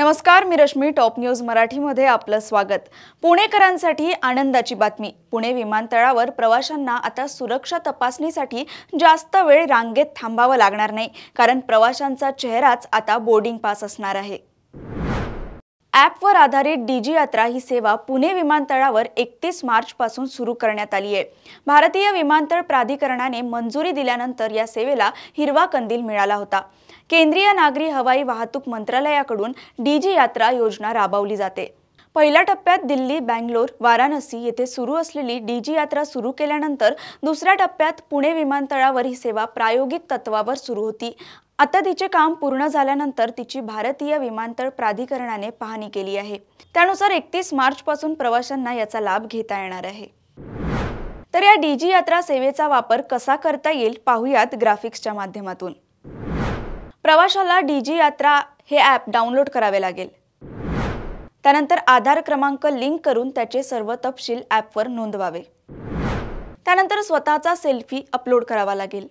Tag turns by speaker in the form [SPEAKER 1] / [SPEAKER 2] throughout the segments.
[SPEAKER 1] नमस्कार मी Rashmi top news मराठीमध्ये आपलं स्वागत पुणेकरांसाठी आनंदाची बातमी पुणे विमानतळावर प्रवाशांना आता सुरक्षा तपासणीसाठी जास्त वेळ रांगेत थांबावं लागणार नाही कारण प्रवाशांचा चेहराच आता बोर्डिंग पास असणार आहे ॲपवर आधारित डीजी यात्रा ही सेवा पुणे विमानतळावर एकतीस पासून सुरू करण्यात आली आहे भारतीय विमानतळ प्राधिकरणाने मंजुरी दिल्यानंतर या सेवेला हिरवा कंदील मिळाला होता केंद्रीय नागरी हवाई वाहतूक मंत्रालयाकडून डीजी यात्रा योजना राबवली जाते पहिल्या टप्प्यात दिल्ली बँगलोर वाराणसी येथे सुरू असलेली डीजी यात्रा सुरू केल्यानंतर दुसऱ्या टप्प्यात पुणे विमानतळावर ही सेवा प्रायोगिक तत्वावर सुरू होती आता तिचे काम पूर्ण झाल्यानंतर तिची भारतीय विमानतळ प्राधिकरणाने पाहणी केली आहे त्यानुसार एकतीस पासून प्रवाशांना याचा लाभ घेता येणार आहे तर या डीजी यात्रा सेवेचा वापर कसा करता येईल पाहूयात ग्राफिक्सच्या माध्यमातून प्रवाशाला डीजी यात्रा हे ॲप डाउनलोड करावे लागेल त्यानंतर आधार क्रमांक लिंक करून त्याचे सर्व तपशील ॲपवर नोंदवावे त्यानंतर स्वतःचा सेल्फी अपलोड करावा लागेल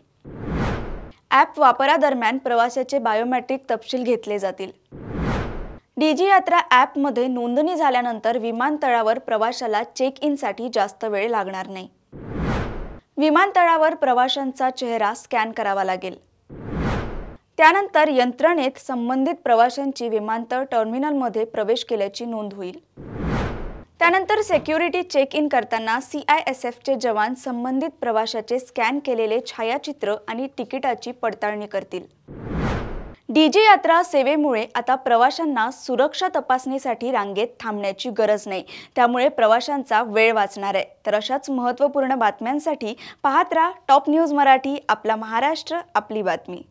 [SPEAKER 1] ॲप वापरादरम्यान प्रवाशाचे बायोमॅट्रिक तपशील घेतले जातील डीजी यात्रा ॲपमध्ये नोंदणी झाल्यानंतर विमानतळावर प्रवाशाला चेक इनसाठी जास्त वेळ लागणार नाही विमानतळावर प्रवाशांचा चेहरा स्कॅन करावा लागेल त्यानंतर यंत्रणेत संबंधित प्रवाशांची विमानतळ टर्मिनलमध्ये प्रवेश केल्याची नोंद होईल त्यानंतर सेक्युरिटी चेक इन करताना सी आय एस एफचे जवान संबंधित प्रवाशाचे स्कॅन केलेले छायाचित्र आणि तिकिटाची पडताळणी करतील डीजे यात्रा सेवेमुळे आता प्रवाशांना सुरक्षा तपासणीसाठी रांगेत थांबण्याची गरज नाही त्यामुळे प्रवाशांचा वेळ वाचणार आहे तर अशाच महत्त्वपूर्ण बातम्यांसाठी पाहत राहा टॉप न्यूज मराठी आपला महाराष्ट्र आपली बातमी